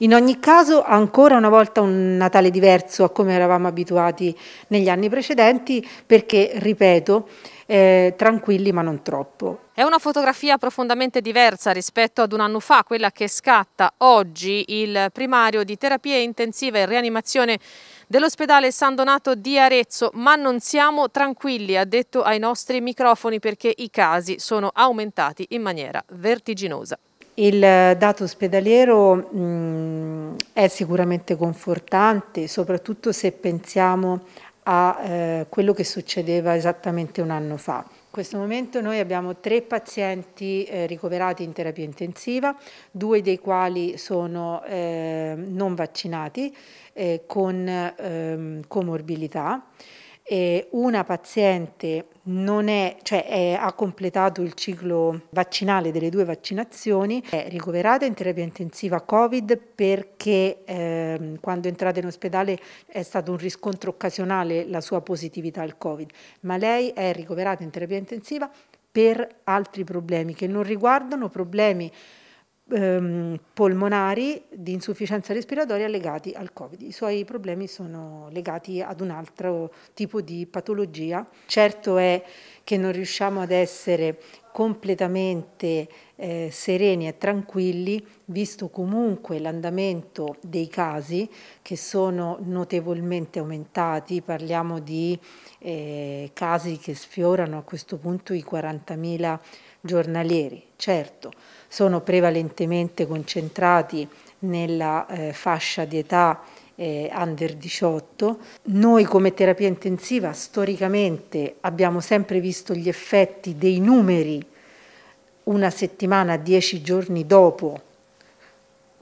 In ogni caso, ancora una volta un Natale diverso a come eravamo abituati negli anni precedenti, perché, ripeto, eh, tranquilli ma non troppo. È una fotografia profondamente diversa rispetto ad un anno fa, quella che scatta oggi il primario di terapia intensiva e rianimazione dell'ospedale San Donato di Arezzo, ma non siamo tranquilli, ha detto ai nostri microfoni perché i casi sono aumentati in maniera vertiginosa. Il dato ospedaliero mh, mm, è sicuramente confortante, soprattutto se pensiamo a eh, quello che succedeva esattamente un anno fa. In questo momento noi abbiamo tre pazienti eh, ricoverati in terapia intensiva, due dei quali sono eh, non vaccinati eh, con ehm, comorbilità eh, una paziente è, cioè è, ha completato il ciclo vaccinale delle due vaccinazioni, è ricoverata in terapia intensiva Covid perché eh, quando è entrata in ospedale è stato un riscontro occasionale la sua positività al Covid, ma lei è ricoverata in terapia intensiva per altri problemi che non riguardano problemi ehm, polmonari di insufficienza respiratoria legati al Covid. I suoi problemi sono legati ad un altro tipo di patologia. Certo è che non riusciamo ad essere completamente eh, sereni e tranquilli, visto comunque l'andamento dei casi che sono notevolmente aumentati, parliamo di eh, casi che sfiorano a questo punto i 40.000 giornalieri. Certo, sono prevalentemente concentrati nella eh, fascia di età eh, under 18. Noi come terapia intensiva storicamente abbiamo sempre visto gli effetti dei numeri una settimana, dieci giorni dopo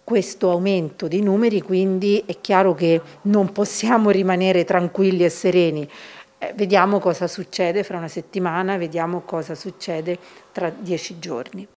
questo aumento di numeri, quindi è chiaro che non possiamo rimanere tranquilli e sereni. Eh, vediamo cosa succede fra una settimana, vediamo cosa succede tra dieci giorni.